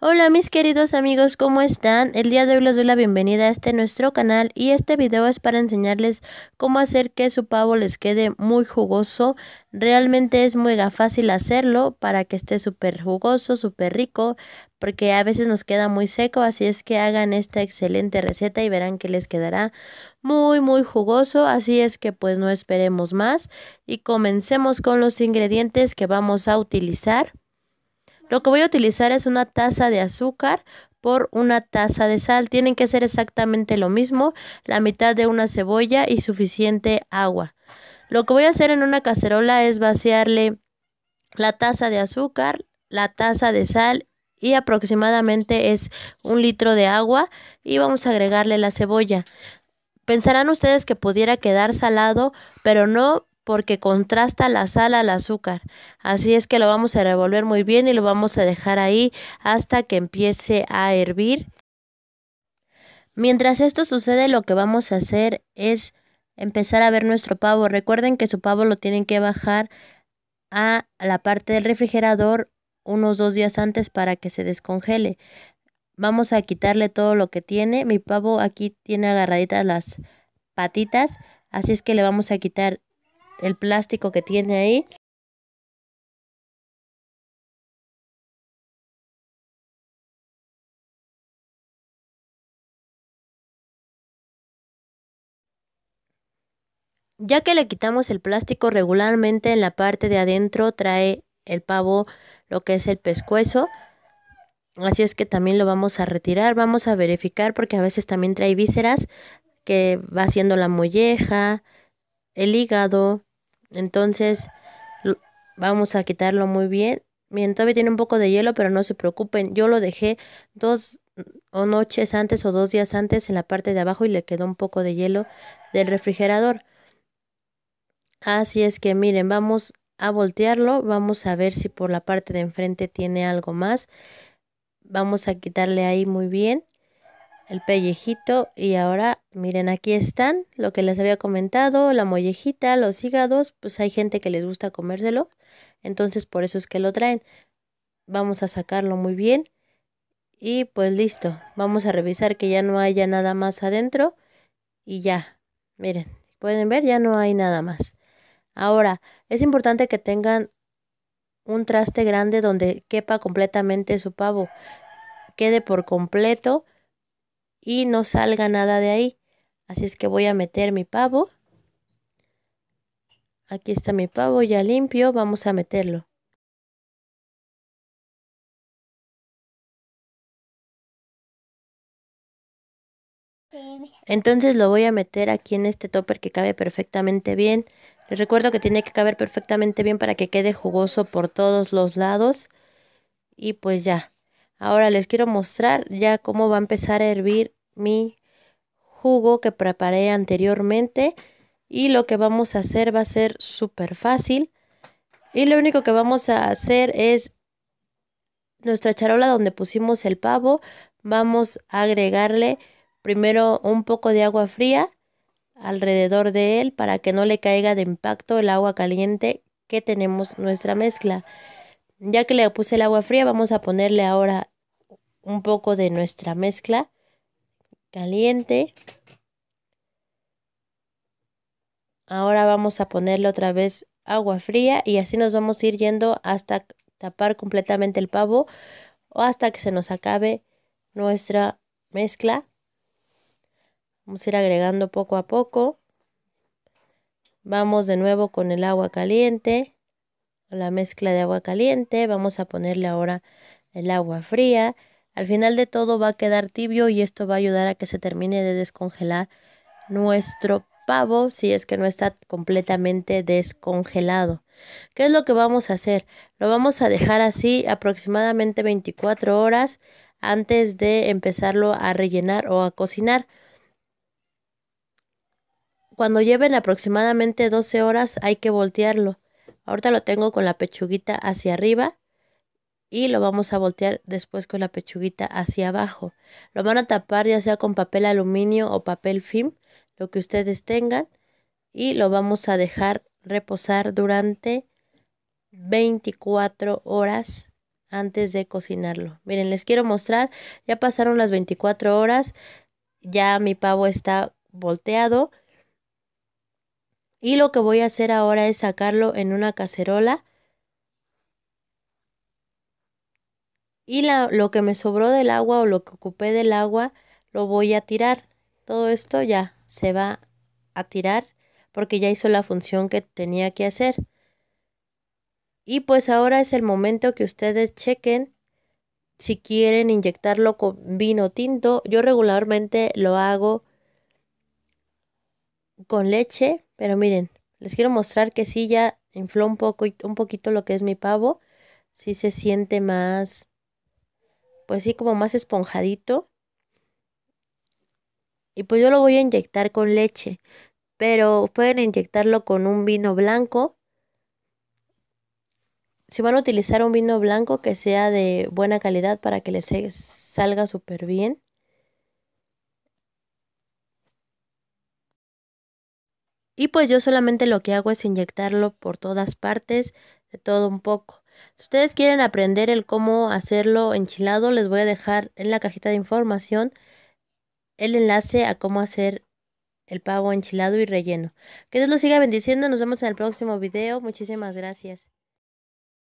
Hola mis queridos amigos, ¿cómo están? El día de hoy les doy la bienvenida a este nuestro canal y este video es para enseñarles cómo hacer que su pavo les quede muy jugoso. Realmente es muy fácil hacerlo para que esté súper jugoso, súper rico, porque a veces nos queda muy seco, así es que hagan esta excelente receta y verán que les quedará muy muy jugoso, así es que pues no esperemos más y comencemos con los ingredientes que vamos a utilizar. Lo que voy a utilizar es una taza de azúcar por una taza de sal. Tienen que ser exactamente lo mismo, la mitad de una cebolla y suficiente agua. Lo que voy a hacer en una cacerola es vaciarle la taza de azúcar, la taza de sal y aproximadamente es un litro de agua y vamos a agregarle la cebolla. Pensarán ustedes que pudiera quedar salado, pero no, porque contrasta la sal al azúcar. Así es que lo vamos a revolver muy bien y lo vamos a dejar ahí hasta que empiece a hervir. Mientras esto sucede lo que vamos a hacer es empezar a ver nuestro pavo. Recuerden que su pavo lo tienen que bajar a la parte del refrigerador unos dos días antes para que se descongele. Vamos a quitarle todo lo que tiene. Mi pavo aquí tiene agarraditas las patitas, así es que le vamos a quitar el plástico que tiene ahí. Ya que le quitamos el plástico regularmente en la parte de adentro trae el pavo lo que es el pescuezo. Así es que también lo vamos a retirar, vamos a verificar porque a veces también trae vísceras que va haciendo la molleja, el hígado, entonces vamos a quitarlo muy bien. Miren, todavía tiene un poco de hielo, pero no se preocupen. Yo lo dejé dos o noches antes o dos días antes en la parte de abajo y le quedó un poco de hielo del refrigerador. Así es que miren, vamos a voltearlo. Vamos a ver si por la parte de enfrente tiene algo más. Vamos a quitarle ahí muy bien el pellejito y ahora Miren, aquí están, lo que les había comentado, la mollejita, los hígados, pues hay gente que les gusta comérselo, entonces por eso es que lo traen. Vamos a sacarlo muy bien y pues listo, vamos a revisar que ya no haya nada más adentro y ya, miren, pueden ver, ya no hay nada más. Ahora, es importante que tengan un traste grande donde quepa completamente su pavo, quede por completo y no salga nada de ahí. Así es que voy a meter mi pavo. Aquí está mi pavo ya limpio, vamos a meterlo. Entonces lo voy a meter aquí en este topper que cabe perfectamente bien. Les recuerdo que tiene que caber perfectamente bien para que quede jugoso por todos los lados. Y pues ya. Ahora les quiero mostrar ya cómo va a empezar a hervir mi jugo que preparé anteriormente y lo que vamos a hacer va a ser súper fácil. Y lo único que vamos a hacer es nuestra charola donde pusimos el pavo, vamos a agregarle primero un poco de agua fría alrededor de él para que no le caiga de impacto el agua caliente que tenemos nuestra mezcla. Ya que le puse el agua fría, vamos a ponerle ahora un poco de nuestra mezcla caliente. Ahora vamos a ponerle otra vez agua fría y así nos vamos a ir yendo hasta tapar completamente el pavo o hasta que se nos acabe nuestra mezcla. Vamos a ir agregando poco a poco. Vamos de nuevo con el agua caliente, la mezcla de agua caliente. Vamos a ponerle ahora el agua fría. Al final de todo va a quedar tibio y esto va a ayudar a que se termine de descongelar nuestro pavo si es que no está completamente descongelado. ¿Qué es lo que vamos a hacer? Lo vamos a dejar así aproximadamente 24 horas antes de empezarlo a rellenar o a cocinar. Cuando lleven aproximadamente 12 horas hay que voltearlo. Ahorita lo tengo con la pechuguita hacia arriba y lo vamos a voltear después con la pechuguita hacia abajo. Lo van a tapar ya sea con papel aluminio o papel film, lo que ustedes tengan, y lo vamos a dejar reposar durante 24 horas antes de cocinarlo. Miren, les quiero mostrar, ya pasaron las 24 horas, ya mi pavo está volteado. Y lo que voy a hacer ahora es sacarlo en una cacerola y lo que me sobró del agua o lo que ocupé del agua lo voy a tirar. Todo esto ya se va a tirar porque ya hizo la función que tenía que hacer. Y pues ahora es el momento que ustedes chequen si quieren inyectarlo con vino tinto. Yo regularmente lo hago con leche, pero miren, les quiero mostrar que sí ya infló un poco un poquito lo que es mi pavo, sí se siente más pues sí, como más esponjadito. Y pues yo lo voy a inyectar con leche, pero pueden inyectarlo con un vino blanco. Si van a utilizar un vino blanco que sea de buena calidad para que les salga súper bien. Y pues yo solamente lo que hago es inyectarlo por todas partes, de todo un poco. Si ustedes quieren aprender el cómo hacerlo enchilado, les voy a dejar en la cajita de información el enlace a cómo hacer el pavo enchilado y relleno. Que Dios los siga bendiciendo. Nos vemos en el próximo video. Muchísimas gracias.